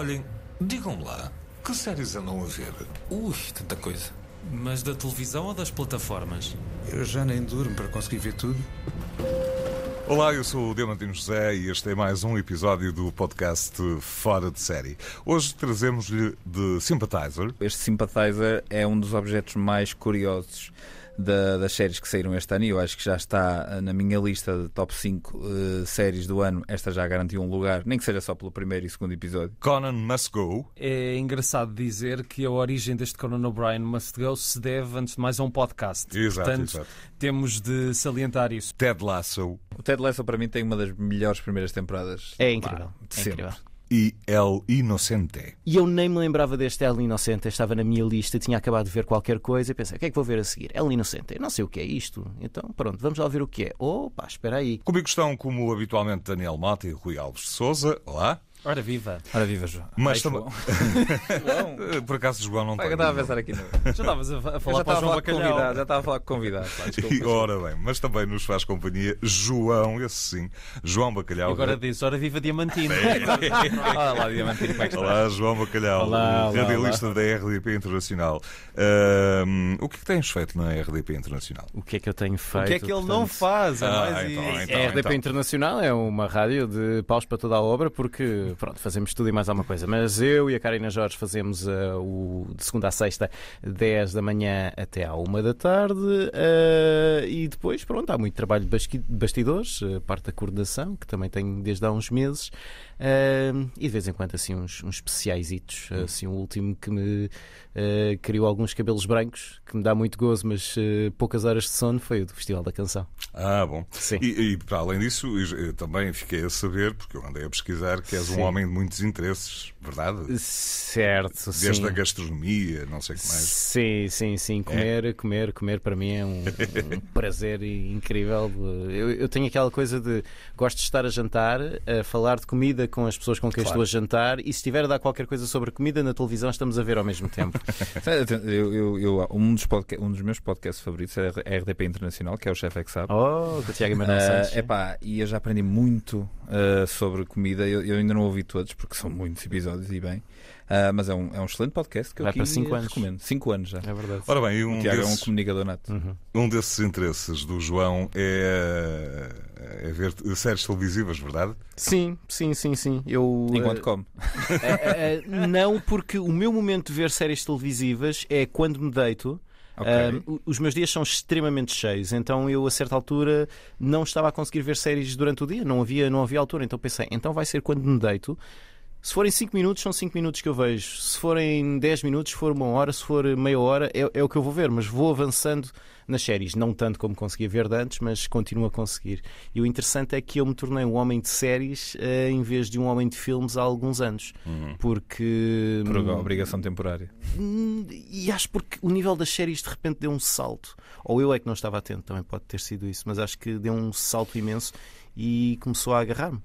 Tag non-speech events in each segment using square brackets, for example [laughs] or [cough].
Olhem, digam-me lá, que séries andam a ver? Ui, tanta coisa. Mas da televisão ou das plataformas? Eu já nem durmo para conseguir ver tudo. Olá, eu sou o Diamantino José e este é mais um episódio do podcast Fora de Série. Hoje trazemos-lhe de Sympathizer. Este Sympathizer é um dos objetos mais curiosos da, das séries que saíram este ano, e eu acho que já está eh, na minha lista de top 5 uh, eh, séries do ano, esta já garantiu um lugar, nem que seja só pelo primeiro e segundo episódio. Conan Must Go. É engraçado dizer que a origem deste Conan O'Brien Must Go se deve, antes de mais, a um podcast. Exato, Portanto, exato. temos de salientar isso. Ted Lasso. O Ted Lasso, para mim, tem uma das melhores primeiras temporadas. É incrível. Lá, é sempre. incrível e El Inocente. E eu nem me lembrava deste El Inocente, estava na minha lista, tinha acabado de ver qualquer coisa e pensei, o que é que vou ver a seguir? El Inocente, não sei o que é isto. Então, pronto, vamos lá ver o que é. Opa, espera aí. Comigo estão, como habitualmente, Daniel Mata e Rui Alves de Souza. Olá. Ora viva. Ora viva, João. Mas Ai, João. João. [laughs] Por acaso, João não está. Eu estava a pensar aqui. É? Já estavas a falar com o João Bacalhau. Já estava a falar com convidado. Desculpa, ora bem, mas também nos faz companhia João, esse sim, João Bacalhau. Agora que... disse, ora viva Diamantino. É. [laughs] Olá, Diamantino. Como é que estás? Olá, João Bacalhau, olá, radialista olá. da RDP Internacional. Um, o que é que tens feito na RDP Internacional? O que é que eu tenho feito? O que é que ele portanto... não faz? É ah, então, então, a RDP então. Internacional é uma rádio de paus para toda a obra, porque pronto, fazemos tudo e mais alguma coisa. Mas eu e a Karina Jorge fazemos uh, o de segunda a sexta, 10 da manhã até à 1 da tarde. Uh, e depois, pronto, há muito trabalho de bastidores, eh, parte da coordenação, que também tenho desde há uns meses. Uh, e de vez em quando, assim, uns, uns hitos. Uhum. Assim, o último que me uh, criou alguns cabelos brancos, que me dá muito gozo, mas uh, poucas horas de sono, foi o do Festival da Canção. Ah, bom. Sim. E, e para além disso, eh, também fiquei a saber, porque eu andei a pesquisar, que és Sim. um homem de muitos interesses verdade? Certo, Desde sim. a gastronomia, não sei o que mais. Sim, sim, sim. É. Comer, é. comer, comer para mim é um, um [laughs] prazer incrível. Eu, eu, tenho aquela coisa de gosto de estar a jantar, a falar de comida com as pessoas com quem claro. estou a jantar e se estiver a dar qualquer coisa sobre comida na televisão, estamos a ver ao mesmo tempo. [laughs] eu, eu, eu um, dos podcast, um, dos meus podcasts favoritos é a RDP é Internacional, que é o Chef é Oh, que o Tiago Manuel uh, ah, Epá, e eu já aprendi muito uh, sobre comida. Eu, eu, ainda não ouvi todos, porque são muitos episódios e bem. Uh, mas é um, é um excelente podcast que Vai eu para cinco anos. recomendo. Cinco anos já. É verdade. Ora bem, um o Tiago desses, é um comunicador nato. Uhum. Um desses interesses do João é, é ver séries televisivas, verdade? Sim, sim, sim, sim. Eu, Enquanto uh, come. não, porque o meu momento de ver séries televisivas é quando me deito Okay. os meus dias são extremamente cheios, então eu a certa altura não estava a conseguir ver séries durante o dia, não havia, não havia altura, então pensei, então vai ser quando me deito se forem 5 minutos, são 5 minutos que eu vejo. Se forem 10 minutos, se for uma hora, se for meia hora, é, é, o que eu vou ver. Mas vou avançando nas séries. Não tanto como conseguia ver de antes, mas continuo a conseguir. E o interessante é que eu me tornei um homem de séries uh, em vez de um homem de filmes há alguns anos. Uhum. Porque. Por hum, obrigação temporária. Hum, e acho porque o nível das séries de repente deu um salto. Ou eu é que não estava atento, também pode ter sido isso. Mas acho que deu um salto imenso e começou a agarrar-me.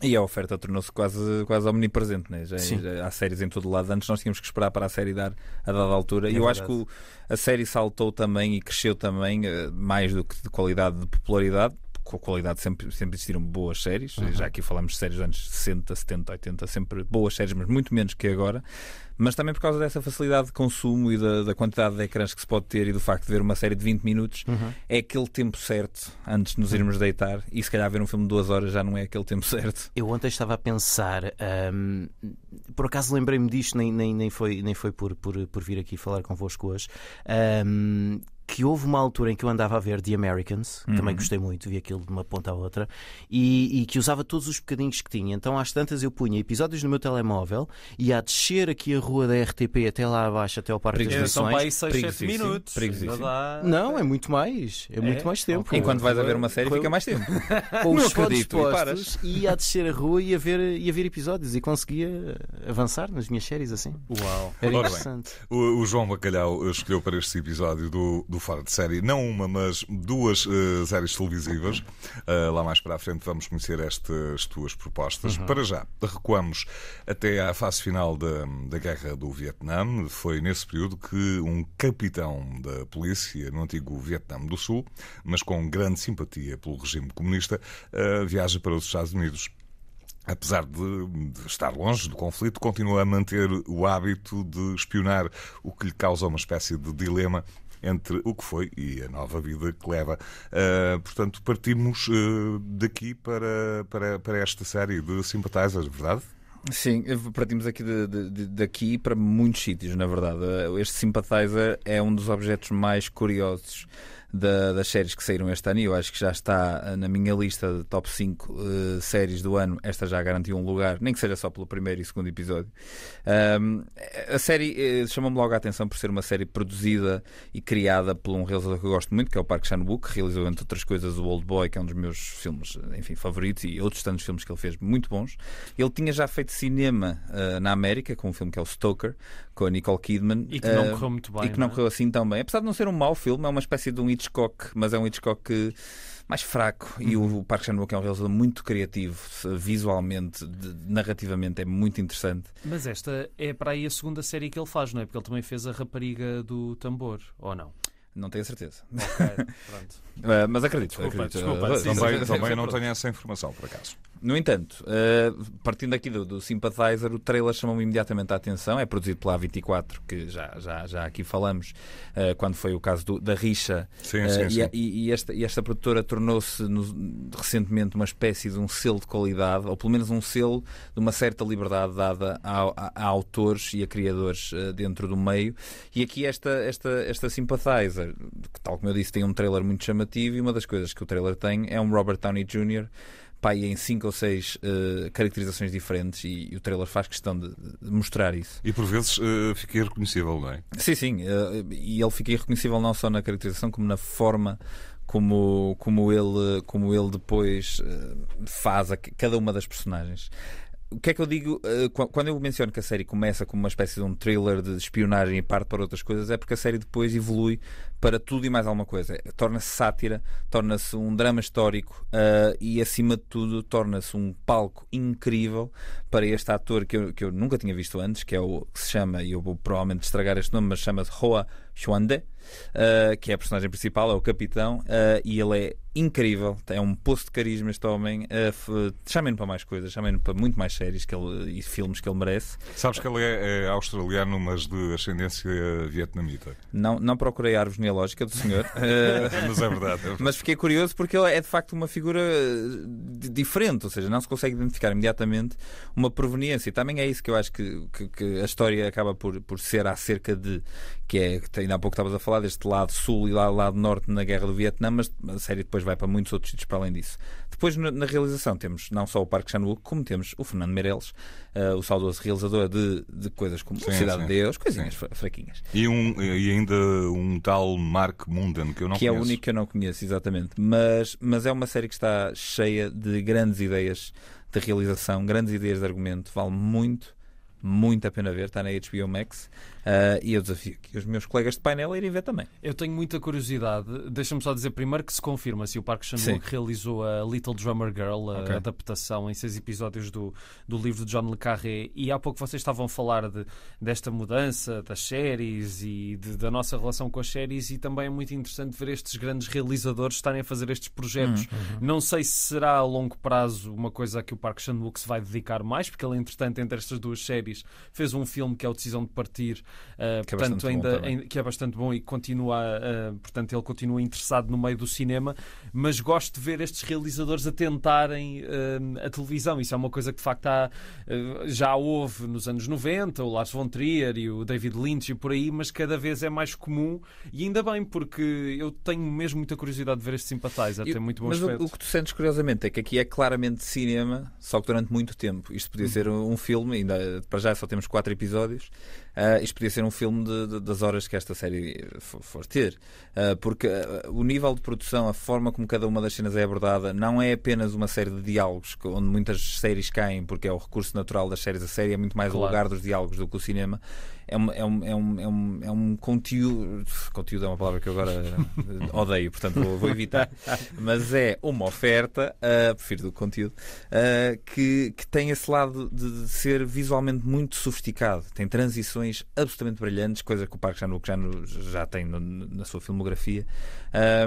E a oferta tornou-se quase, quase omnipresente, né? já, já há séries em todo lado. Antes nós tínhamos que esperar para a série dar a dada altura. É e eu acho que o, a série saltou também e cresceu também, eh, mais do que de qualidade de popularidade, com a qualidade sempre, sempre existiram boas séries. Uhum. Já aqui falamos de séries dos anos 60, 70, 80, sempre boas séries, mas muito menos que agora mas também por causa dessa facilidade de consumo e da, da, quantidade de ecrãs que se pode ter e do facto de ver uma série de 20 minutos, uhum. é aquele tempo certo antes de nos irmos deitar e se calhar ver um filme de duas horas já não é aquele tempo [laughs] certo. Eu ontem estava a pensar, hum, por acaso lembrei-me disto, nem, nem, nem, foi, nem foi por, por, por vir aqui falar convosco hoje. Hum, que houve uma altura em que eu andava a ver The Americans, uhum. também gostei muito, vi aquilo de uma ponta à outra, e, e, que usava todos os bocadinhos que tinha. Então, às tantas, eu punha episódios no meu telemóvel e a descer aqui a rua da RTP até lá abaixo, até ao Parque Perigo. das Nações. São para aí 6, 7 minutos. Não, é muito mais. É, é? muito mais tempo. Okay. Enquanto vais a ver uma série, fica mais tempo. Com [laughs] os fones paras. e a descer a rua e a, ver, e a ver episódios e conseguia avançar nas minhas séries assim. Uau! Era interessante. Bem, o, o, João Bacalhau escolheu para este episódio do, do do Fora de Série, não uma, mas duas uh, séries televisivas. Uh, lá mais para a frente vamos conhecer estas tuas propostas. Uhum. Para já, recuamos até à fase final da, da Guerra do Vietnã. Foi nesse período que um capitão da polícia no antigo Vietnã do Sul, mas com grande simpatia pelo regime comunista, uh, viaja para os Estados Unidos apesar de, estar longe do conflito, continua a manter o hábito de espionar, o que lhe causa uma espécie de dilema entre o que foi e a nova vida que leva. Uh, portanto, partimos uh, daqui para, para, para esta série de simpatizers, verdade? Sim, partimos aqui de, de, daqui para muitos sítios, na verdade. Este Sympathizer é um dos objetos mais curiosos da, das séries que saíram este ano e eu acho que já está na minha lista de top 5 uh, eh, séries do ano. Esta já garantiu um lugar, nem que seja só pelo primeiro e segundo episódio. Um, a série eh, chamou me logo a atenção por ser uma série produzida e criada por um realizador que eu gosto muito, que é o Park Chan-wook, que realizou, entre outras coisas, o Old Boy, que é um dos meus filmes enfim, favoritos, e outros tantos filmes que ele fez muito bons. Ele tinha já feito cinema uh, na América, com um filme que é o Stoker, com a Nicole Kidman. E que não eh, correu muito bem. E que não, não é? correu assim tão bem. Apesar de não ser um mau filme, é uma espécie de um Hitchcock, mas é um Hitchcock que mais fraco. Uhum. E o, uhum. Park Chan-wook é um realizador muito criativo, visualmente, de, narrativamente, é muito interessante. Mas esta é para aí a segunda série que ele faz, não é? Porque ele também fez A Rapariga do Tambor, ou não? Não tenho certeza. Okay, [laughs] eh, mas acredito. Desculpa, acredito. Desculpa, também, eh, também não tenho essa informação, por acaso. No entanto, uh, partindo aqui do, do, Sympathizer, o trailer chamou-me imediatamente a atenção. É produzido pela A24, que já, já, já aqui falamos, uh, quando foi o caso do, da Richa. Sim, uh, sim, sim. E, e, esta, e esta produtora tornou-se recentemente uma espécie de um selo de qualidade, ou pelo menos um selo de uma certa liberdade dada a, a, a autores e a criadores dentro do meio. E aqui esta, esta, esta Sympathizer, que, tal como eu disse, tem um trailer muito chamativo e uma das coisas que o trailer tem é um Robert Downey Jr pai em cinco ou seis uh, caracterizações diferentes e, e, o trailer faz questão de, de mostrar isso. E por vezes uh, fica irreconhecível, não é? Sim, sim. Uh, e ele fica irreconhecível não só na caracterização, como na forma como, como, ele, como ele depois faz a cada uma das personagens o que é que eu digo eh, quando eu menciono que a série começa como uma espécie de um thriller de espionagem e parte para outras coisas? É porque a série depois evolui para tudo e mais alguma coisa. É, torna-se sátira, torna-se um drama histórico uh, e, acima de tudo, torna-se um palco incrível para este ator que eu, que eu nunca tinha visto antes, que é o que se chama, e eu vou provavelmente estragar este nome, mas chama-se Hoa Xuande uh, que é a personagem principal, é o capitão, uh, e ele é incrível, é um poço de carisma este homem. Uh, chamem-no para mais coisas, chamem-no para muito mais séries que ele, e filmes que ele merece. Sabes que ele é, é australiano, mas de ascendência vietnamita. Não, não procurei a árvore genealógica do senhor. Uh, [laughs] mas é verdade, é verdade, Mas fiquei curioso porque ele é de facto uma figura diferente, ou seja, não se consegue identificar imediatamente uma proveniência. E também é isso que eu acho que, que, que a história acaba por, por ser acerca de, que é, ainda há pouco estavas a falar falar deste lado sul e lá lado norte na guerra do Vietnã, mas a série depois vai para muitos outros sítios para além disso. Depois, na realização, temos não só o Parque chan como temos o Fernando Meirelles, uh, o saudoso realizador de, de coisas como sim, Cidade sim. de Deus, coisinhas sim. fraquinhas. E, um, e ainda um tal Mark Munden, que eu não que conheço. Que é o único que eu não conheço, exatamente. Mas, mas é uma série que está cheia de grandes ideias de realização, grandes ideias de argumento, vale muito, muito a pena ver, está na HBO Max. Uh, e eu desafio que os meus colegas de painel irem ver também. Eu tenho muita curiosidade. Deixa-me só dizer primeiro que se confirma se o Parque Chan-wook realizou a Little Drummer Girl, a okay. adaptação em seis episódios do, do livro de John Le Carré. E há pouco vocês estavam a falar de, desta mudança das séries e de, da nossa relação com as séries. E também é muito interessante ver estes grandes realizadores estarem a fazer estes projetos. Uhum. uhum. Não sei se será a longo prazo uma coisa a que o Parque Chan-wook se vai dedicar mais, porque ele, entretanto, entre estas duas séries, fez um filme que é o Decisão de Partir. Ah, que é portanto, é ainda, que é bastante bom e continua, uh, portanto, ele continua interessado no meio do cinema, mas gosto de ver estes realizadores a tentarem uh, a televisão. Isso é uma coisa que de facto há, ah, já houve nos anos 90, o Lars von Trier e o David Lynch e por aí, mas cada vez é mais comum e ainda bem, porque eu tenho mesmo muita curiosidade de ver este Sympathizer, eu, tem muito bom mas aspecto. O, o que tu sentes curiosamente é que aqui é claramente cinema, só que durante muito tempo. Isto podia uhum. ser um filme, ainda para já só temos quatro episódios. Uh, isto podia ser um filme de, de, das horas que esta série for, ter. Uh, porque uh, o nível de produção, a forma como cada uma das cenas é abordada, não é apenas uma série de diálogos, onde muitas séries caem, porque é o recurso natural das séries. A série é muito mais claro. o lugar dos diálogos do que o cinema é, é, um, é, um, é, um, é um conteúdo. Conteúdo é uma palavra que eu agora eh, odeio, portanto vou, vou evitar. Mas é uma oferta, uh, prefiro do conteúdo, uh, que, que tem esse lado de, ser visualmente muito sofisticado. Tem transições absolutamente brilhantes, coisa que o Parque Chan-wook já, no, já tem no, na sua filmografia.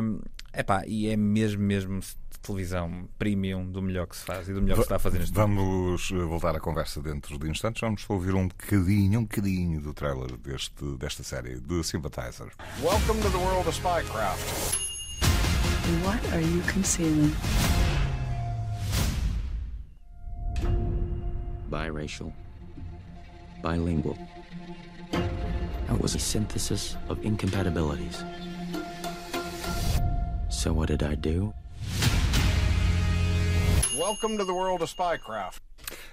Uh, epá, e é mesmo, mesmo televisão premium do melhor que se faz e do melhor que se está a fazer neste Vamos momento. Eh, voltar à conversa dentro de instantes. Vamos ouvir um bocadinho, um bocadinho do trailer deste, desta série, de Sympathizer. Welcome to the world of Spycraft. What are you concealing? Biracial. Bilingual. That was a synthesis of incompatibilities. So what did I do? Welcome to the world of spycraft.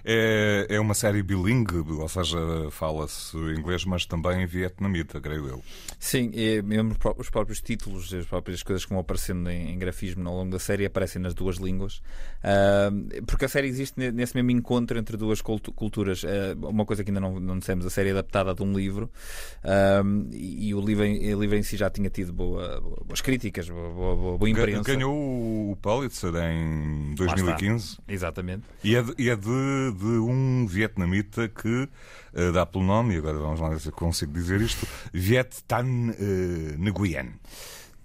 É, é uma série bilingue, ou seja, fala-se inglês, mas também vietnamita, creio eu. Sim, é, mesmo os próprios títulos, as próprias coisas que vão aparecendo em, em grafismo ao longo da série aparecem nas duas línguas, uh, porque a série existe nesse mesmo encontro entre duas culturas. Uh, uma coisa que ainda não, não dissemos, a série é adaptada de um livro uh, e, e, o livro, em, livro em si já tinha tido boa, boas críticas, boa, boa, boa imprensa. Ganhou o Pulitzer em 2015. Exatamente. E é de, e é de de um vietnamita que uh, dá pelo nome, e agora vamos lá ver se eu consigo dizer isto, Viet Tan uh, Nguyen.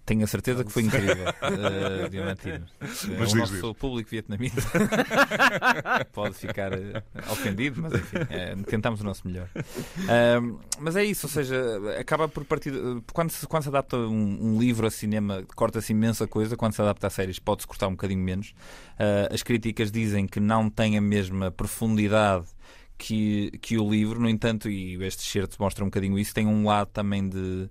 Tenho a certeza que foi incrível, uh, [laughs] Diamantino. Mas é o nosso público vietnamita [laughs] pode ficar eh, ofendido, mas enfim, uh, tentamos o nosso melhor. Uh, mas é isso, ou seja, acaba por partir. Eh, quando se, quando se adapta um, um livro a cinema, corta-se imensa coisa, quando se adapta a séries, pode-se cortar um bocadinho menos. Ah, as críticas dizem que não tem a mesma profundidade que, que o livro, no entanto, e este certo mostra um bocadinho isso, tem um lado também de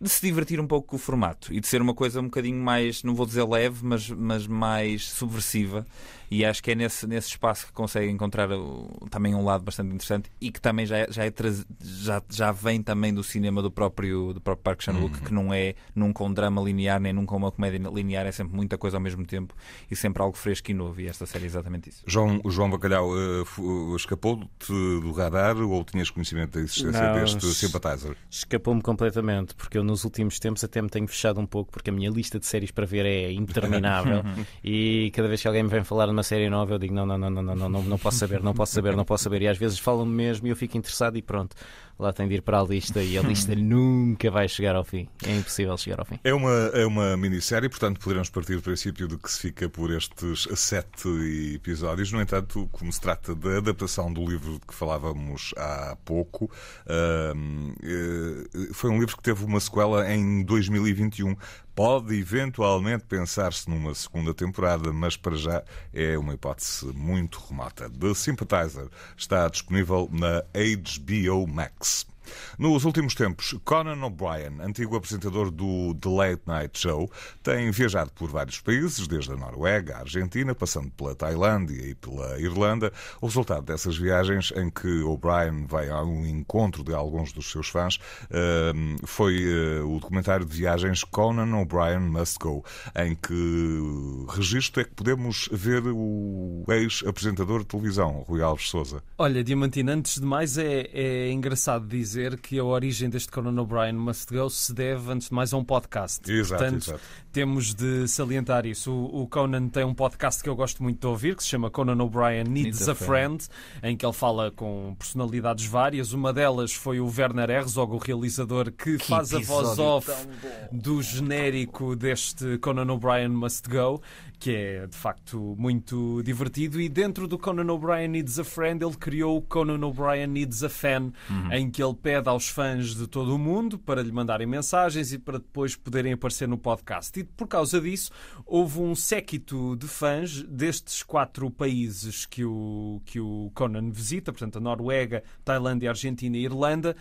de se divertir um pouco com o formato e de ser uma coisa um bocadinho mais, não vou dizer leve, mas, mas mais subversiva. E acho que é nesse, nesse espaço que consegue encontrar também um lado bastante interessante e que também já, é, já, é, já, já vem também do cinema do próprio, do próprio Park Chan-wook, uhum. que não é nunca um drama linear, nem nunca uma comédia linear, é sempre muita coisa ao mesmo tempo e sempre algo fresco e novo. E esta série é exatamente isso. João, o João Bacalhau uh, escapou-te do radar ou tinhas conhecimento da existência não, deste Sympathizer? Escapou-me completamente, porque eu nos últimos tempos até me tenho fechado um pouco, porque a minha lista de séries para ver é interminável [laughs] e cada vez que alguém me vem falar uma série nova, eu digo não, não, não, não, não, não, não posso saber, não posso saber, não posso saber. E às vezes falam-me mesmo e eu fico interessado e pronto lá tem de ir para a lista e a lista [laughs] nunca vai chegar ao fim. É impossível chegar ao fim. É uma, é uma minissérie, portanto poderemos partir do princípio de que se fica por estes sete episódios. No entanto, como se trata da adaptação do livro que falávamos há pouco, eh, foi um livro que teve uma sequela em 2021. Pode eventualmente pensar-se numa segunda temporada, mas para já é uma hipótese muito remota. The Sympathizer está disponível na HBO Max. Thanks. Nos últimos tempos, Conan O'Brien, antigo apresentador do The Late Night Show, tem viajado por vários países, desde a Noruega à Argentina, passando pela Tailândia e pela Irlanda. O resultado dessas viagens, em que O'Brien vai a um encontro de alguns dos seus fãs, ehm, foi eh, o documentário de viagens Conan O'Brien Must Go, em que eh, registro é que podemos ver o ex-apresentador de televisão, Rui Alves Souza. Olha, Diamantino, antes de mais, é, é engraçado dizer dizer que a origem deste Conan O'Brien Must Go se deve, antes de mais, a um podcast. Exato, Portanto, exato. temos de salientar isso. O, o, Conan tem um podcast que eu gosto muito de ouvir, que se chama Conan O'Brien Needs, a, a friend, friend, em que ele fala com personalidades várias. Uma delas foi o Werner Herzog, o realizador que, que faz a voz off do genérico deste Conan O'Brien Must Go que é de facto muito divertido. E dentro do Conan O'Brien Needs a Friend, ele criou o Conan O'Brien Needs a Fan, uhum. em que ele pede aos fãs de todo o mundo para lhe mandarem mensagens e para depois poderem aparecer no podcast. E por causa disso, houve um séquito de fãs destes quatro países que o, que o Conan visita, portanto, a Noruega, Tailândia, Argentina e Irlanda,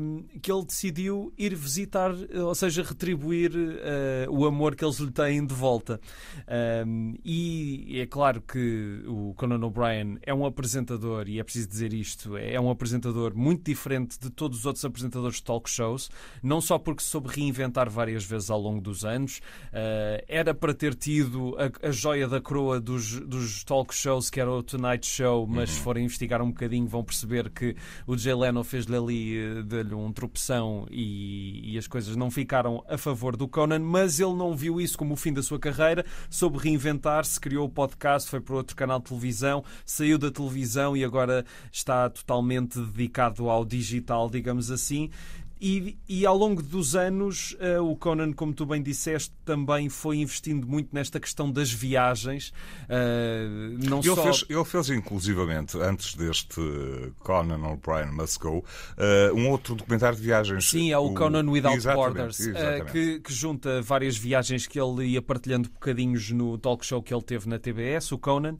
um, que ele decidiu ir visitar, ou seja, retribuir uh, o amor que eles lhe têm de volta. Uh, um, e é claro que o Conan O'Brien é um apresentador, e é preciso dizer isto, é, é um apresentador muito diferente de todos os outros apresentadores de talk shows, não só porque soube reinventar várias vezes ao longo dos anos, uh, era para ter tido a, a joia da coroa dos, dos, talk shows, que era o Tonight Show, mas uhum. se forem investigar um bocadinho vão perceber que o Jay Leno fez-lhe ali, eh, deu um tropeção e, e as coisas não ficaram a favor do Conan, mas ele não viu isso como o fim da sua carreira soube reinventar-se, criou o podcast, foi para outro canal de televisão, saiu da televisão e agora está totalmente dedicado ao digital, digamos assim. E, e, ao longo dos anos, uh, o Conan, como tu bem disseste, também foi investindo muito nesta questão das viagens. Uh, não ele, só... fez, ele fez, inclusivamente, antes deste Conan O'Brien Must Go, uh, um outro documentário de viagens. Sim, é o, o... Conan Without exatamente, Borders, exatamente. Que, que, junta várias viagens que ele ia partilhando bocadinhos no talk show que ele teve na TBS, o Conan.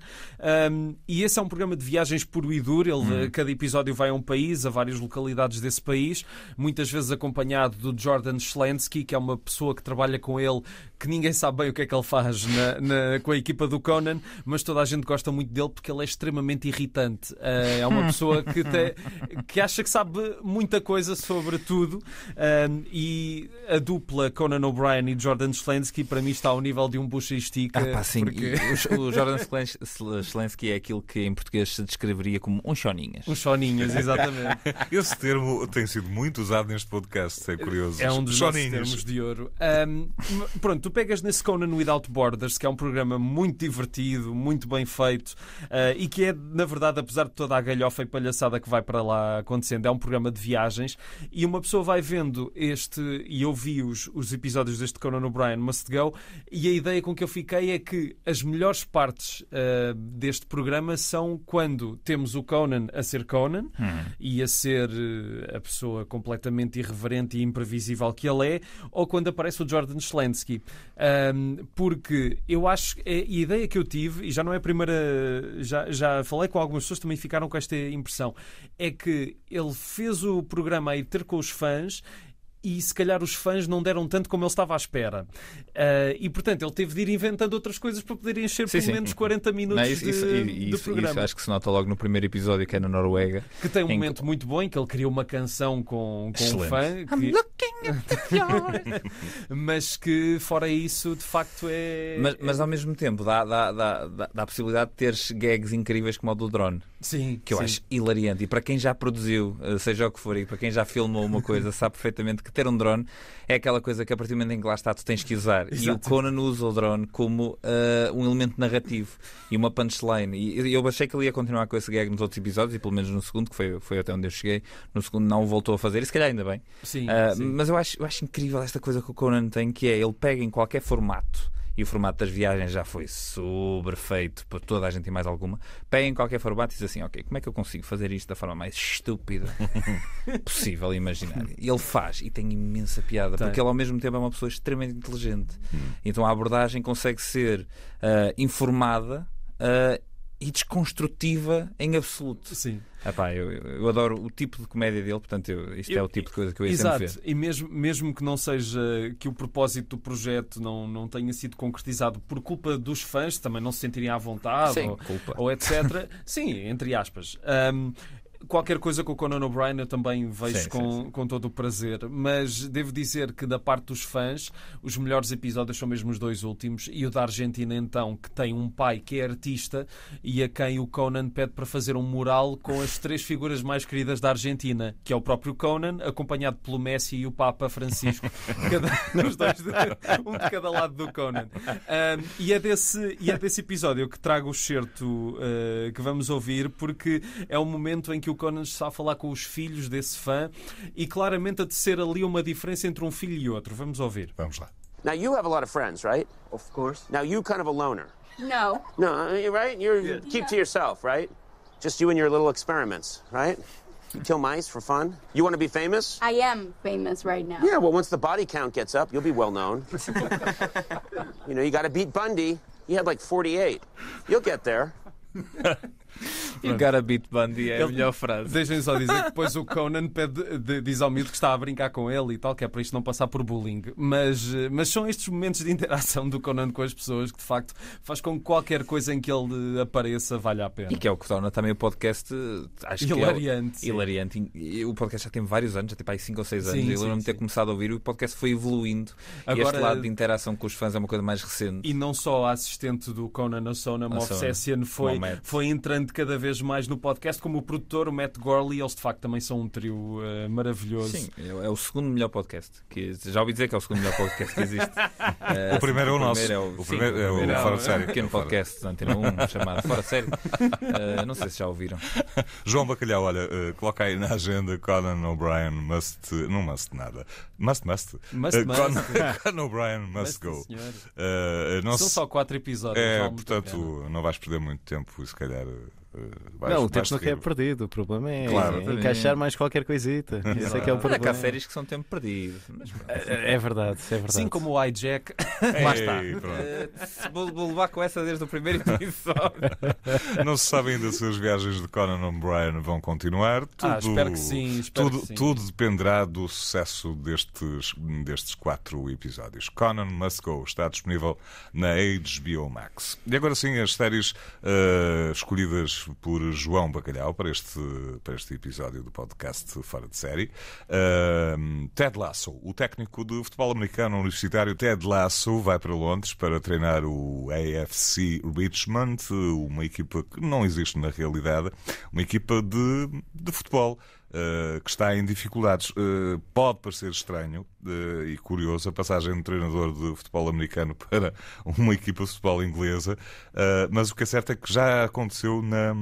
Um, e esse é um programa de viagens puro e duro. Ele, hum. Cada episódio vai a um país, a várias localidades desse país, muitas muitas vezes acompanhado do Jordan Schlensky, que é uma pessoa que trabalha com ele que ninguém sabe bem o que é que ele faz na, na, com a equipa do Conan, mas toda a gente gosta muito dele porque ele é extremamente irritante. Uh, é uma hum. pessoa que, te, [laughs] que acha que sabe muita coisa sobre tudo uh, e a dupla Conan O'Brien e Jordan Schlensky para mim está ao nível de um bucha e estica. Ah, eh, Porque... O, Jordan Schlensky é aquilo que em português se descreveria como um choninhas. Um choninhas, exatamente. [laughs] Esse termo tem sido muito usado neste podcast, é curioso. É um dos termos de ouro. Um, pronto, tu pegas nesse Conan Without Borders, que é um programa muito divertido, muito bem feito uh, e que é, na verdade, apesar de toda a galhofa e palhaçada que vai para lá acontecendo, é um programa de viagens e uma pessoa vai vendo este, e eu vi os, os episódios deste Conan O'Brien Must Go, e a ideia com que eu fiquei é que as melhores partes uh, deste programa são quando temos o Conan a ser Conan hum. e a ser uh, a pessoa completamente irreverente e imprevisível que ele é, ou quando aparece o Jordan Schlansky. Um, porque eu acho a ideia que eu tive, e já não é a primeira, já, já falei com algumas pessoas que também ficaram com esta impressão, é que ele fez o programa aí ter com os fãs e se calhar os fãs não deram tanto como ele estava à espera. Uh, e portanto ele teve de ir inventando outras coisas para poder encher sim, pelo menos 40 minutos não, isso, de, isso, isso, de, programa. Isso acho que se nota logo no primeiro episódio que é na Noruega. Que tem um momento que... muito bom em que ele criou uma canção com, com um fã. Que... [laughs] mas que fora isso, de facto, é. Mas, é mas ao mesmo tempo dá, dá, dá, dá, a possibilidade de teres gags incríveis como o do drone. Sim. Que eu sim. acho hilariante. E para quem já produziu, eh, seja o que for, e para quem já filmou uma coisa, sabe perfeitamente que ter um drone é aquela coisa que a partir do momento em que lá está, tu tens que usar. Exato. E o Conan usa o drone como uh, um elemento narrativo e uma punchline. E eu achei que ele ia continuar com esse gag nos outros episódios, e pelo menos no segundo, que foi, foi até onde eu cheguei, no segundo não o voltou a fazer, e se calhar ainda bem. Sim, uh, sim. Mas eu eu acho, eu acho incrível esta coisa que o Conan tem, que é ele pega em qualquer formato e o formato das viagens já foi super feito por toda a gente e mais alguma, pega em qualquer formato e diz assim: ok, como é que eu consigo fazer isto da forma mais estúpida [laughs] possível e imaginária? E ele faz e tem imensa piada, tem. porque ele ao mesmo tempo é uma pessoa extremamente inteligente. Hum. Então a abordagem consegue ser uh, informada. Uh, e desconstrutiva em absoluto. Sim. Epá, eu, eu adoro o tipo de comédia dele, portanto, eu, isto é eu, é o tipo de coisa que eu ia exato. sempre ver. E mesmo, mesmo que não seja que o propósito do projeto não, não tenha sido concretizado por culpa dos fãs, também não se sentirem à vontade, Sim, ou, ou, etc. [laughs] Sim, entre aspas. Um, Qualquer coisa com o Conan O'Brien eu também vejo sim, com, sim, sim. com todo o prazer, mas devo dizer que da parte dos fãs, os melhores episódios são mesmo os dois últimos e o da Argentina então, que tem um pai que é artista e a quem o Conan pede para fazer um mural com as três figuras mais queridas da Argentina, que é o próprio Conan, acompanhado pelo Messi e o Papa Francisco, [laughs] cada, de, um de cada lado do Conan. Um, e, é desse, e é desse episódio que trago o certo uh, que vamos ouvir, porque é o momento em que que o Conan está a falar com os filhos desse fã e claramente a tecer ali uma diferença entre um filho e outro. Vamos ouvir. Vamos lá. Now you have a lot of friends, right? Of course. Now you kind of a loner. No. No, right? You yeah. keep to yourself, right? Just you and your little experiments, right? You kill mice for fun? You want to be famous? I am famous right now. Yeah, well, once the body count gets up, you'll be well known. [laughs] you know, you got to beat Bundy. You had like 48. You'll get there. [laughs] You gotta beat Bundy é ele, a melhor frase. Deixem só dizer que depois o [laughs] Conan pede, de, diz ao miúdo que está a brincar com ele e tal, que é para isto não passar por bullying. Mas, eh, mas são estes momentos de interação do Conan com as pessoas que de facto faz com que qualquer coisa em que ele apareça valha a pena. E que é o que torna também o podcast eh, acho hilariante. Que é, hilariante. O podcast já tem vários anos, já tem para aí 5 ou 6 anos. Sim, eu lembro-me ter começado a ouvir o podcast foi evoluindo. Agora, e este lado de interação com os fãs é uma coisa mais recente. E não só a assistente do Conan na a Sona, Moff Session, foi, foi entrando presente cada vez mais no podcast, como o produtor, o Matt Gorley, eles de facto também são um trio uh, maravilhoso. Sim, é, é, o segundo melhor podcast. Que, já ouvi dizer que é o segundo melhor podcast que existe. uh, [laughs] o primeiro é o, nosso. É o, o primeiro é o, é o Fora de Série. Um pequeno podcast da Antena 1 [laughs] chamado Fora de Série. Uh, não sei se já ouviram. [laughs] João Bacalhau, olha, coloca aí na agenda Conan O'Brien must. Não must nada. Must, must. must Conan, Conan O'Brien must, must go. São se... só quatro episódios. É, portanto, não vais perder muito tempo, se calhar eh, vais, não, o tempo nunca é perdido. O problema é claro, encaixar mais qualquer coisita. É Isso é que é o problema. É que há séries que são tempo perdido. Mas... É, é, é, verdade, é verdade. Sim como o hijack. Lá está. Uh, vou, vou, levar com essa desde o primeiro episódio. [laughs] não se sabe ainda se as viagens de Conan O'Brien vão continuar. Ah, tudo, ah, espero que sim. Espero tudo, que sim. tudo dependerá do sucesso destes, destes quatro episódios. Conan Must Go está disponível na HBO Max. E agora sim, as séries uh, escolhidas por João Bacalhau para este, para este episódio do podcast Fora de Série. Uh, Ted Lasso, o técnico de futebol americano universitário Ted Lasso, vai para Londres para treinar o AFC Richmond, uma equipa que não existe na realidade, uma equipa de, de futebol. Eh, que está em dificuldades. Uh, pode parecer estranho uh, e curioso a passagem de um treinador de futebol americano [laughs] para uma equipa de futebol inglesa, mas o que é certo é que já aconteceu na,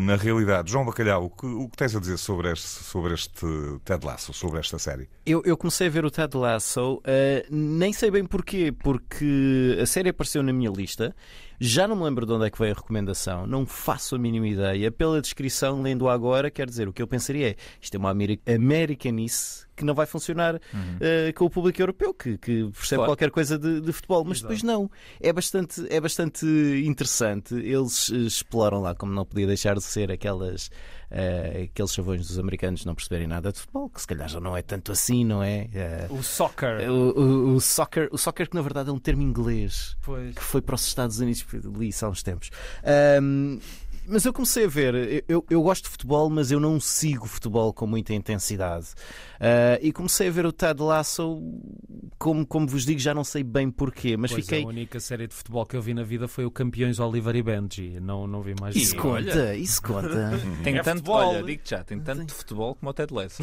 na realidade. João Bacalhau, o que, o que tens a dizer sobre este, sobre este Ted Lasso, sobre esta série? Eu, eu comecei a ver o Ted Lasso, nem sei bem porquê, porque a série apareceu na minha lista. Já não me lembro de onde é que veio a recomendação, não faço a mínima ideia. Pela descrição, lendo agora, quer dizer, o que eu pensaria é isto é uma americanice que não vai funcionar uhum. uh, com o público europeu, que, que percebe claro. qualquer coisa de, de futebol, mas Exato. depois não. É bastante, é bastante interessante. Eles eh, exploram lá, como não podia deixar de ser, aquelas, uh, aqueles chavões dos americanos não perceberem nada de futebol, que se calhar já não é tanto assim, não é? Uh, o soccer. O, o, o, soccer. O soccer, que na verdade é um termo inglês, pois. que foi para os Estados Unidos, li isso há uns tempos. Um, mas eu comecei a ver, eu, eu, gosto de futebol, mas eu não sigo futebol com muita intensidade. Uh, e comecei a ver o Ted Lasso, como, como vos digo, já não sei bem porquê, mas pois é, fiquei. A única série de futebol que eu vi na vida foi o Campeões Oliver e Benji. Não, não vi mais Isso conta, olha. isso conta. [laughs] Uhum. tem é tanto, futebol. olha, digo já, tem tanto tem... de futebol como o Ted Lasso.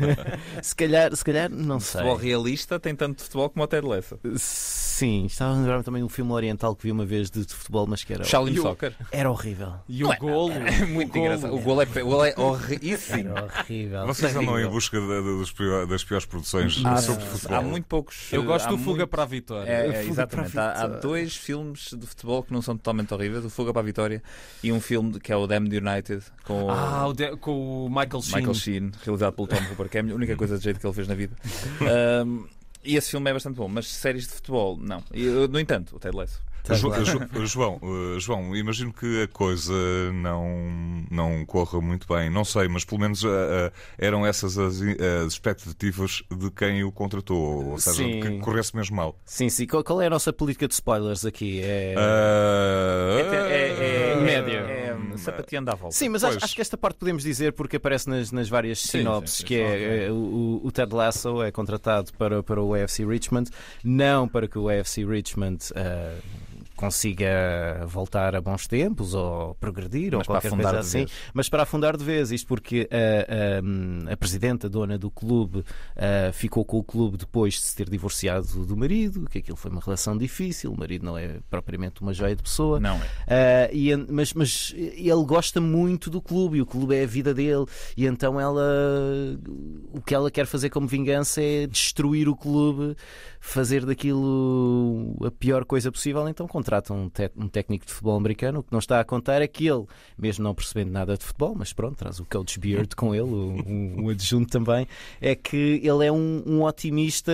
[laughs] se, calhar, se calhar, não sei. Futebol realista tem tanto de futebol como o Ted Lasso. Sim, estava a lembrar-me também um filme oriental que vi uma vez de, de futebol, mas que era. Shaolin o... Soccer. Era horrível. E o é golo? [laughs] É muito o engraçado. Golo. O golo é, o horrível. Era horrível. Vocês andam em busca de das piores, das piores produções há, sobre futebol. Há muito poucos. Eu gosto do Fuga muito, para a Vitória. É, é, exatamente. Há, há, dois filmes de futebol que não são totalmente horríveis: o Fuga para a Vitória e um filme que é o Damned United com, ah, o, de, com o Michael Sheen. Michael Sheen, realizado pelo Tom Hooper, que é a única coisa de jeito que ele fez na vida. um, [laughs] e esse filme é bastante bom, mas séries de futebol, não. Eu, no entanto, o Ted Lasso. Tá jo, jo, João, uh, João, imagino que a coisa não, não corra muito bem. Não sei, mas pelo menos uh, eram essas as, as, expectativas de quem o contratou, ou seja, sim. que corresse mesmo mal. Sim, sim. Qual, qual é a nossa política de spoilers aqui? É, uh... é, é, é, é média é, é, hum, sapateando à volta. Sim, mas acho, acho, que esta parte podemos dizer porque aparece nas, nas várias sinopses sim, sim, que é, é o, o, Ted Lasso é contratado para, para o UFC Richmond, não para que o UFC Richmond uh consiga voltar a bons tempos ou progredir mas ou qualquer coisa assim. Mas para afundar de vez, isto porque a, a, a presidenta, a dona do clube, ficou com o clube depois de se ter divorciado do marido, que aquilo foi uma relação difícil, o marido não é propriamente uma joia de pessoa. Não é. Ah, e, mas, mas ele gosta muito do clube e o clube é a vida dele. E então ela, o que ela quer fazer como vingança é destruir o clube, fazer daquilo a pior coisa possível, então contra contrata um, um, técnico de futebol americano. O que não está a contar é que ele, mesmo não percebendo nada de futebol, mas pronto, traz o Coach Beard com ele, um, adjunto também, é que ele é um, um otimista.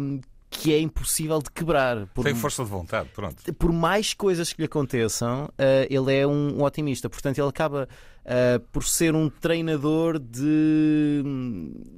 Um, que é impossível de quebrar. Por, Tem força de vontade, pronto. Por mais coisas que lhe aconteçam, uh, ele é um, um otimista. Portanto, ele acaba uh, por ser um treinador de,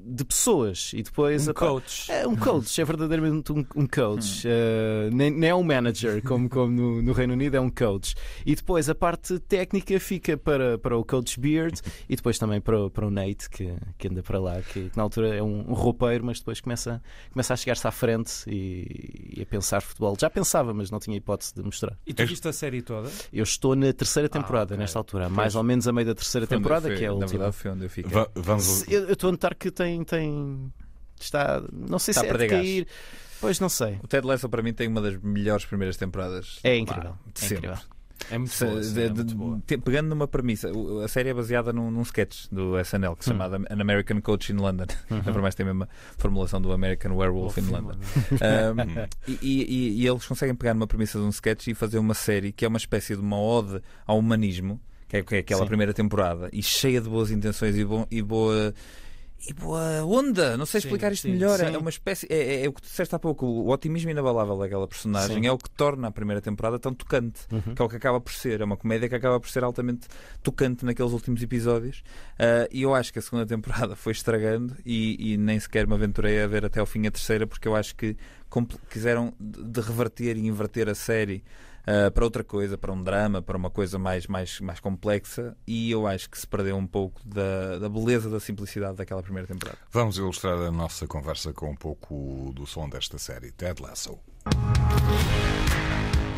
de pessoas e depois. Um coach. É, um coach, é verdadeiramente um, um coach. Uh, nem, nem, é um manager, como, como no, no, Reino Unido, é um coach. E depois a parte técnica fica para, para o coach Beard e depois também para, para o Nate, que, que anda para lá, que, que na altura é um, um roupeiro, mas depois começa, começa a chegar-se à frente e, e, a pensar futebol. Já pensava, mas não tinha hipótese de mostrar. E tu viste a série toda? Eu estou na terceira ah, temporada, ah, okay. nesta altura, mais ou menos a meio da terceira foi temporada, que é a última. Na foi onde eu fiquei. Va vamos... Eu estou a notar que tem, tem. Está. Não sei Está se é de cair. Pois não sei. O Ted Lasso para mim tem uma das melhores primeiras temporadas. É incrível. é sempre. incrível. É muito, boa, é de, é muito boa. Pegando numa premissa, a série é baseada num, num sketch do SNL que se hum. chamada An American Coach in London. Uhum. [laughs] Para mais tem a mesma formulação do American Werewolf in London. um, uhum. e, e, e, eles conseguem pegar numa premissa de um sketch e fazer uma série que é uma espécie de uma ode ao humanismo que é, que é aquela Sim. primeira temporada, e cheia de boas intenções e, bom, e boa. E boa onda, não sei explicar sim, isto sim, melhor. Sim. É uma espécie. É, é, é, o que disseste há pouco, o otimismo inabalável daquela personagem é o que torna a primeira temporada tão tocante, uhum. que é o que acaba por ser. É uma comédia que acaba por ser altamente tocante naqueles últimos episódios. Uh, e eu acho que a segunda [laughs] temporada foi estragando e, e, nem sequer me aventurei a ver até ao fim a terceira, porque eu acho que quiseram de reverter e inverter a série ah, para outra coisa, para um drama, para uma coisa mais, mais, mais complexa. E eu acho que se perdeu um pouco da, da beleza, da simplicidade daquela primeira temporada. Vamos ilustrar a nossa conversa com um pouco do som desta série, Ted Lasso.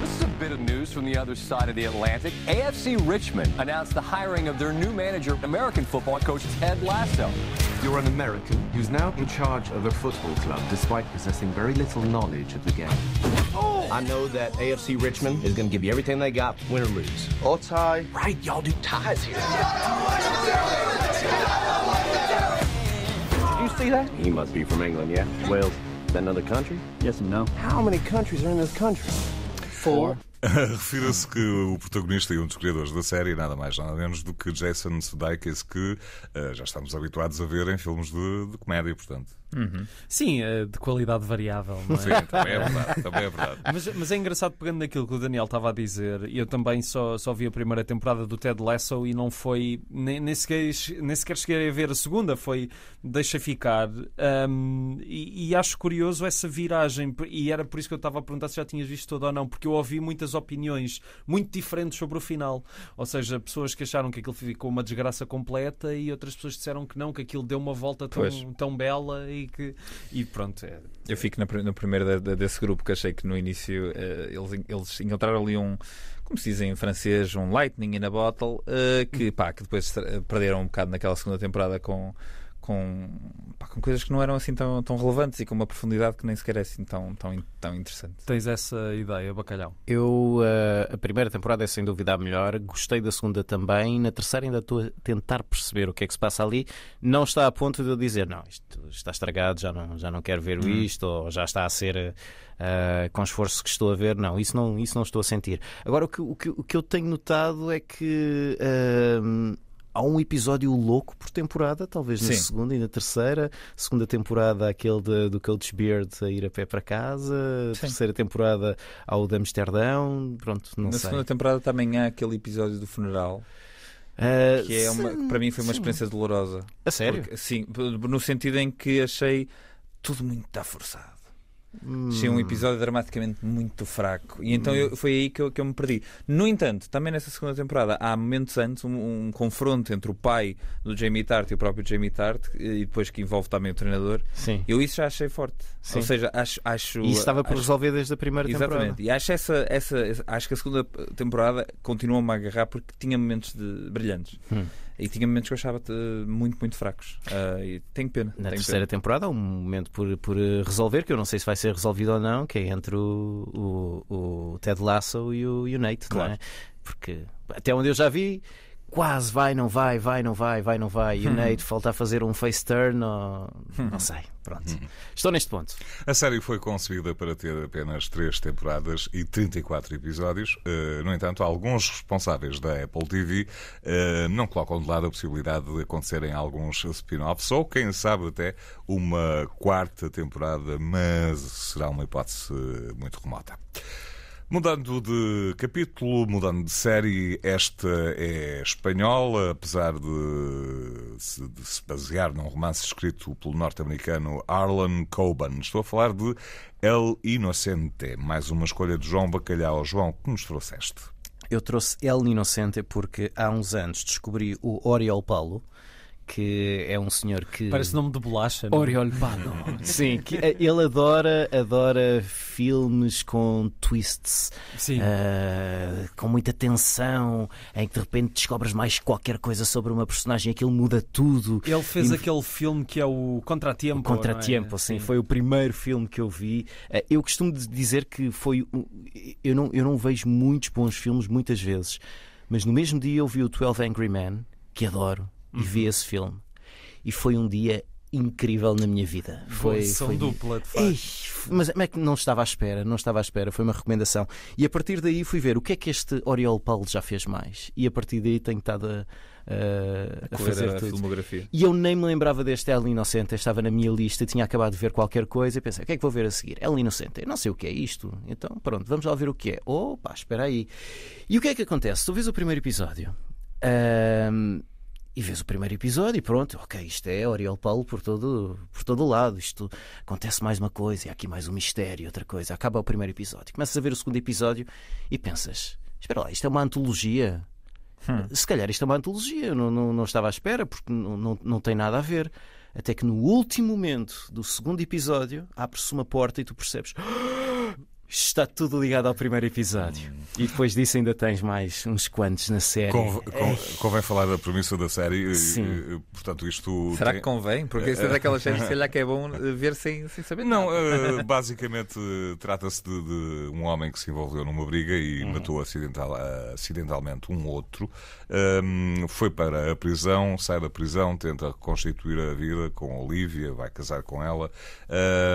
This is a bit of news from the other side of the Atlantic. AFC Richmond announced the hiring of their new manager, American football coach Ted Lasso. You're an American who's now in charge of a football club despite possessing very little knowledge of the game. Oh! I know that AFC Richmond is going to give you everything they got, win or lose. Or tie. Right, y'all do ties here. Did you see that? He must be from England, yeah? Wales. Is that another country? Yes and no. How many countries are in this country? [laughs] Refira-se que o protagonista e um dos criadores da série, nada mais nada menos do que Jason Sudeikis, que uh, já estamos habituados a ver em filmes de, de comédia, portanto. Uhum. Sim, eh, de qualidade variável. É? Sim, também é verdade. Também é verdade. mas, mas, é engraçado pegando naquilo que o Daniel estava a dizer. Eu também só, só vi a primeira temporada do Ted Lasso e não foi. Nem, nem, sequer, nem sequer cheguei a ver a segunda. Foi deixa ficar. Um, e, e, acho curioso essa viragem. E era por isso que eu estava a perguntar se já tinhas visto toda ou não, porque eu ouvi muitas opiniões muito diferentes sobre o final. Ou seja, pessoas que acharam que aquilo ficou uma desgraça completa e outras pessoas disseram que não, que aquilo deu uma volta tão, tão bela. E e que. E pronto. É... Eu fico na, no primeiro desse grupo que achei que no início uh, eles, eles encontraram ali um, como se diz em francês, um lightning in a bottle, uh, que hum. pá, que depois perderam um bocado naquela segunda temporada com com, pá, com coisas que não eram assim tão, tão relevantes e com uma profundidade que nem sequer é assim tão, tão, tão interessante. Tens essa ideia, Bacalhau? Eu, uh, a primeira temporada é sem dúvida a melhor, gostei da segunda também, na terceira ainda estou a tentar perceber o que é que se passa ali, não está a ponto de eu dizer, não, isto está estragado, já não, já não quero ver hum. isto, ou já está a ser uh, com esforço que estou a ver, não, isso não, isso não estou a sentir. Agora, o que, o que, o que eu tenho notado é que... Uh, há um episódio louco por temporada, talvez na segunda e na terceira. Segunda temporada, aquele de, do Coach Beard a ir a pé para casa. Sim. Terceira temporada, ao de Amsterdão. Pronto, não na sei. Na segunda temporada também há aquele episódio do funeral. Uh, que é uma, que para mim foi uma sim. experiência dolorosa. A sério? Porque, sim, no sentido em que achei tudo muito está forçado. Achei um hum. episódio dramaticamente muito fraco. E então hum. eu, foi aí que eu, que eu me perdi. No entanto, também nessa segunda temporada há momentos antes um, um confronto entre o pai do Jamie Tart e o próprio Jamie Tart, e depois que envolve também o treinador. Sim. Eu isso já achei forte. Sim. Ou seja, acho. acho e isso estava por acho, resolver desde a primeira temporada. Exatamente. E acho, essa, essa, acho que a segunda temporada continuou-me a agarrar porque tinha momentos de, brilhantes. Hum. E tinha momentos que eu achava eh, muito, muito fracos. Uh, e tenho pena. Na tenho terceira pena. temporada há um momento por, por eh, resolver, que eu não sei se vai ser resolvido ou não, que é entre o, o, o Ted Lasso e o, e o Nate, claro. não é? Porque até onde eu já vi, quase vai, não vai, vai, não vai, vai, não vai, e o Nate falta a fazer um face turn, ou... Hum. não sei. Pronto. Hum. Estou neste ponto. A série foi concebida para ter apenas três temporadas e 34 episódios. Uh, no entanto, alguns responsáveis da Apple TV uh, eh, não colocam de lado a possibilidade de acontecerem alguns spin-offs ou, quem sabe, até uma quarta temporada, mas será uma hipótese muito remota. Mudando de capítulo, mudando de série, esta é espanhola, apesar de se, de se basear num romance escrito pelo norte-americano Arlan Coban. Estou a falar de El Inocente, mais uma escolha de João Bacalhau. João, que nos trouxeste? Eu trouxe El Inocente porque há uns anos descobri o Oriol Paulo que é um senhor que. Parece nome de bolacha. Não? É? Oriol Pano. [laughs] Sim, que eh, ele adora, adora filmes com twists, uh, com muita tensão, em que de repente descobres mais qualquer coisa sobre uma personagem, aquilo muda tudo. Ele fez e... aquele filme que é o Contratempo. O é? Contratempo, é? sim, sim, foi o primeiro filme que eu vi. Uh, eu costumo dizer que foi. Eu não, eu não vejo muitos bons filmes muitas vezes, mas no mesmo dia eu vi o 12 Angry Men, que adoro e vi uhum. esse filme. E foi um dia incrível na minha vida. Foi, Boa, foi dupla, de facto. Ei, mas é que não estava à espera, não estava à espera, foi uma recomendação. E a partir daí fui ver o que é que este Oriol Paulo já fez mais. E a partir daí tenho estado a, a, a fazer a tudo. filmografia. E eu nem me lembrava deste El Inocente, estava na minha lista, tinha acabado de ver qualquer coisa e pensei, o que é que vou ver a seguir? El Inocente, eu não sei o que é isto. Então, pronto, vamos lá ver o que é. Opa, espera aí. E o que é que acontece? Tu vês o primeiro episódio e vês o primeiro episódio e pronto, ok, isto é Oriol Paulo por todo, por todo lado, isto acontece mais uma coisa, e há aqui mais um mistério, outra coisa. Acaba o primeiro episódio, começas a ver o segundo episódio e pensas: espera lá, isto é uma antologia. Hum. Se calhar isto é uma antologia, não, não, não estava à espera, porque não, não, não tem nada a ver. Até que no último momento do segundo episódio abre-se uma porta e tu percebes. Está tudo ligado ao primeiro episódio. E depois disso ainda tens mais uns quantos na série. Conv con é. convém falar da premissa da série. Sim. Portanto, isto. Será tem... que convém? Porque isso é, é. daquela séries, sei lá, [laughs] que é bom eh, ver sem, sem saber. Não, nada. Eh, basicamente eh, trata-se de, de, um homem que se envolveu numa briga e hum. matou acidental, acidentalmente um outro. Um, foi para a prisão, sai da prisão, tenta reconstituir a vida com Olivia, vai casar com ela,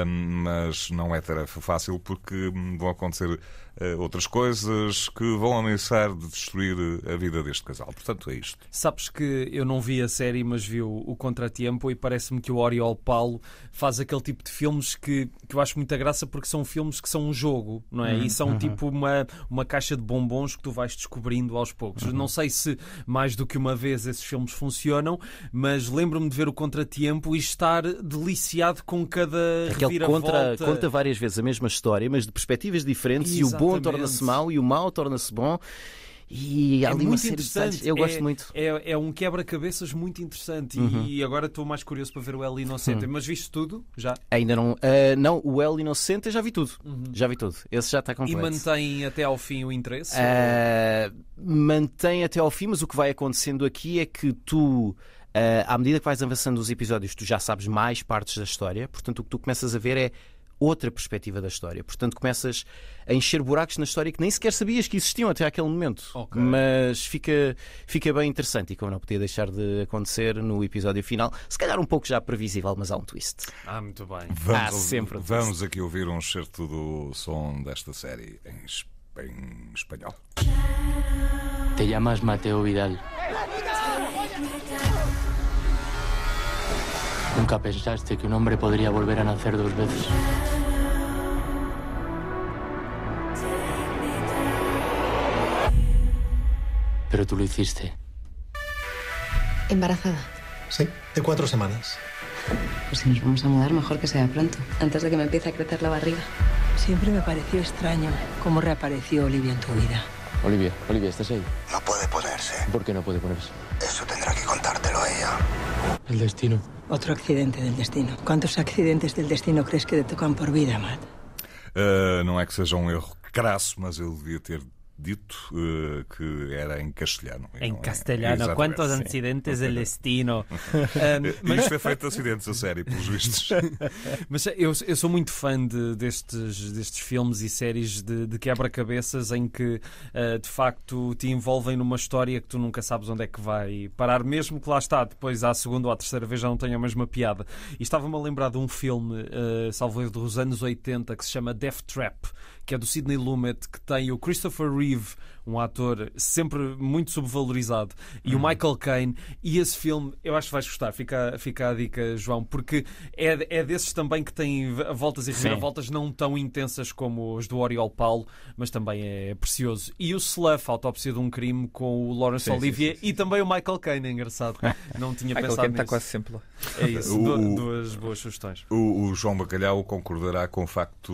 um, mas não é tarefa fácil porque hum, vão acontecer eh, outras coisas que vão ameaçar de destruir eh, a vida deste casal. Portanto, é isto. Sabes que eu não vi a série, mas vi o, o Contratempo e parece-me que o Oriol Paulo faz aquele tipo de filmes que, que eu acho muita graça porque são filmes que são um jogo, não é? Uhum, e são uhum. tipo uma, uma caixa de bombons que tu vais descobrindo aos poucos. Uhum. Não sei se mais do que uma vez esses filmes funcionam, mas lembro-me de ver o Contratempo e estar deliciado com cada Aquele contra Conta várias vezes a mesma história, mas de perspectivas diferentes Exatamente. e o bom torna-se mau e o mau torna-se bom. E há é ali muito interessante. Eu gosto é, muito. É, é um quebra-cabeças muito interessante. Uhum. E agora estou mais curioso para ver o El Inocente. Uhum. Mas viste tudo já? Ainda não. Uh, não, o El Inocente já vi tudo. Uhum. Já vi tudo. Esse já está completo. E mantém até ao fim o interesse? Uh, mantém até ao fim, mas o que vai acontecendo aqui é que tu. Uh, à medida que vais avançando os episódios, tu já sabes mais partes da história, portanto, o que tu começas a ver é outra perspectiva da história. Portanto, começas a encher buracos na história que nem sequer sabias que existiam até aquele momento. Okay. Mas fica, fica bem interessante e como não podia deixar de acontecer no episódio final, se calhar um pouco já previsível, mas há um twist. Ah, muito bem. Vamos, há sempre um vamos aqui ouvir um excerto do som desta série em, em espanhol. Te llamas Mateo Vidal. Nunca pensaste que un hombre podría volver a nacer dos veces. Pero tú lo hiciste. ¿Embarazada? Sí, de cuatro semanas. Pues si nos vamos a mudar, mejor que sea pronto, antes de que me empiece a crecer la barriga. Siempre me pareció extraño cómo reapareció Olivia en tu vida. Olivia, Olivia, ¿estás ahí? No puede ponerse. ¿Por qué no puede ponerse? Eso tendrá el destino. Otro accidente del destino. ¿Cuántos accidentes del destino crees que te tocan por vida, Matt? Eh, no es que sea un error crasso, mas él debía tener... dito uh, que era em castelhano. Em é- castelhano, é, quantos acidentes antecedentes é destino um, [laughs] eh, mas... Isto é feito acidentes a sério, pelos vistos. [laughs] mas eu, eu sou muito fã de, destes, destes filmes e séries de, de quebra-cabeças em que, uh, de facto, te envolvem numa história que tu nunca sabes onde é que vai parar, mesmo que lá está, depois à segunda ou à terceira vez já não tenha a mesma piada. E estava-me a lembrar de um filme, uh, salvo erro, dos anos 80, que se chama Death Trap, que é do Sidney Lumet, que tem o Christopher Reeve Reeve, um ator sempre muito subvalorizado, e hum. o uhum. Michael Caine. E esse filme, eu acho que vais gostar. Fica, fica a dica, João, porque é, é desses também que tem voltas e reviravoltas não tão intensas como os do Oriol Paulo, mas também é precioso. E o Slough, Autópsia de um Crime, com o Laurence sim, Olivier sim, sim, e também o Michael Caine, é engraçado. [laughs] Não tinha pensado tá nisso. está quase sempre lá. É isso, [laughs] o, duas boas sugestões. O, o João Bacalhau concordará com o facto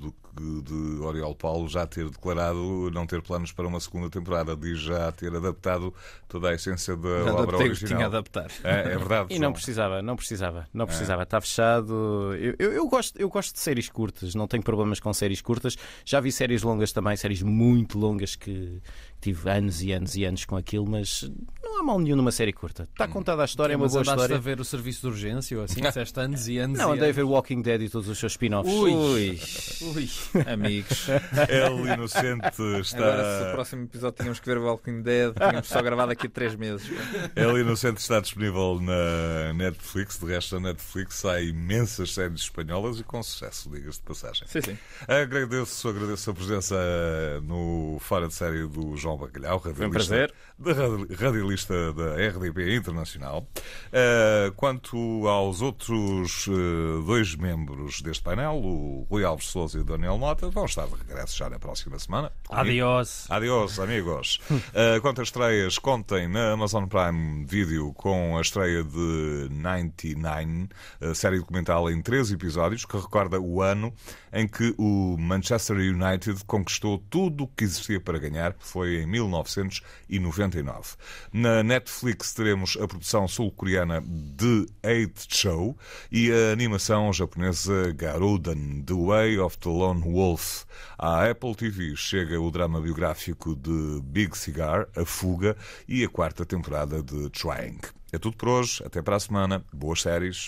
do de Oriol Paulo já ter declarado não ter planos para uma segunda temporada, diz já ter adaptado toda a essência da Adaptei obra original. Tinha a adaptar. É, é verdade. [laughs] e não, precisava, não precisava, não é. precisava. É. Está fechado. Eu, eu, eu, gosto, eu gosto de séries curtas, não tenho problemas com séries curtas. Já vi séries longas também, séries muito longas que, tive anos e anos e anos com aquilo, mas não há mal nenhum numa série curta. Está hum. contada a história, é uma mas boa história. a ver o serviço de urgência ou assim, [laughs] disseste anos e anos Não, e andei anos. a ver Walking Dead e todos os seus spin-offs. Ui. Ui. Ui. amigos. El Inocente está... Agora, se o próximo episódio tínhamos que ver Walking Dead, tínhamos só gravado aqui três meses. El Inocente está disponível na Netflix, de resto na Netflix há imensas séries espanholas e com sucesso, digas de passagem. Sim, sim. Agradeço, agradeço a presença no Fora de Série do João João Bacalhau, radialista, um radialista da RDP Internacional. Uh, quanto aos outros uh, dois membros deste painel, o Rui Alves Souza e o Daniel Mota, vão estar de regresso já na próxima semana. Adiós. Adiós, amigos. uh, [laughs] quanto às estreias, contem na Amazon Prime Video com a estreia de 99, série documental em três episódios, que recorda o ano em que o Manchester United conquistou tudo o que existia para ganhar. Foi em 1999. Na Netflix teremos a produção sul-coreana The Eight Show e a animação japonesa Garudan, The Way of the Lone Wolf. À Apple TV chega o drama biográfico de Big Cigar, A Fuga, e a quarta temporada de Trying. É tudo por hoje, até para a semana, boas séries.